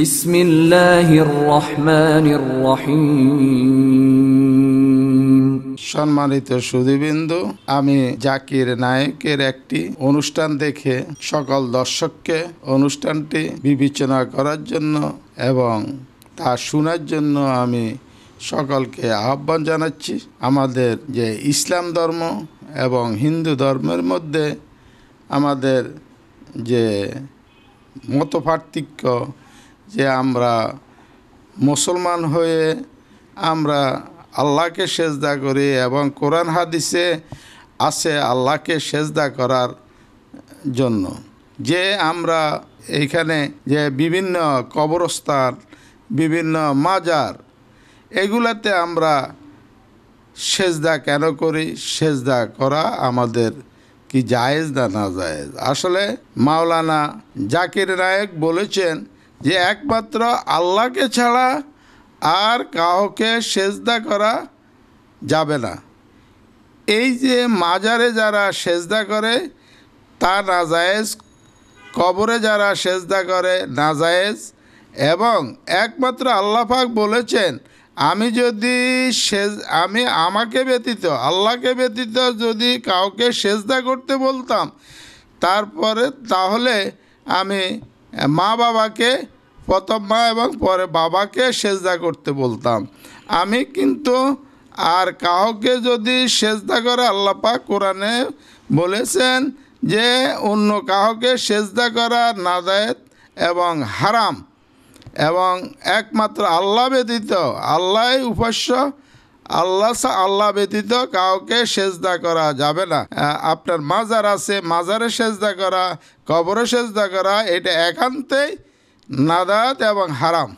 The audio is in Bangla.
بسم الله الرحمن الرحيم সম্মানিত সুদীবিন্দু আমি জাকির নায়কের একটি অনুষ্ঠান দেখে সকল দর্শককে অনুষ্ঠানটি বিবেচনা করার জন্য এবং তা শোনার জন্য আমি সকলকে আহ্বান জানাচ্ছি আমাদের যে ইসলাম ধর্ম এবং হিন্দু ধর্মের মধ্যে আমাদের যে মত পার্থক্য যে আমরা মুসলমান হয়ে আমরা আল্লাহকে সেজদা করি এবং কোরআন হাদিসে আছে আল্লাহকে সেজদা করার জন্য যে আমরা এইখানে যে বিভিন্ন কবরস্থান বিভিন্ন মাজার এগুলাতে আমরা সেজদা কেন করি সেজদা করা আমাদের কি জায়েজ না না জায়েজ আসলে মাওলানা জাকির নায়ক বলেছেন যে একমাত্র আল্লাহকে ছাড়া আর কাউকে সেজদা করা যাবে না এই যে মাজারে যারা সেজদা করে তা নাজায়েজ কবরে যারা সেজদা করে নাজায়েজ এবং একমাত্র আল্লাপাক বলেছেন আমি যদি সেজ আমি আমাকে ব্যতীত আল্লাহকে ব্যতীত যদি কাউকে সেজদা করতে বলতাম তারপরে তাহলে আমি মা বাবাকে প্রথম মা এবং পরে বাবাকে সেজদা করতে বলতাম আমি কিন্তু আর কাহকে যদি সেজদা করে আল্লাপা কোরআনে বলেছেন যে অন্য কাহকে সেজদা করা নাদায়ত এবং হারাম এবং একমাত্র আল্লাহ ব্যতীত আল্লাহ উপাস্য আল্লাহ আল্লাহ ব্যতীত কাউকে সেজদা করা যাবে না আপনার মাজার আছে মাজারে সেজদা করা কবরে সেজদা করা এটা একান্তই নাদাত এবং হারাম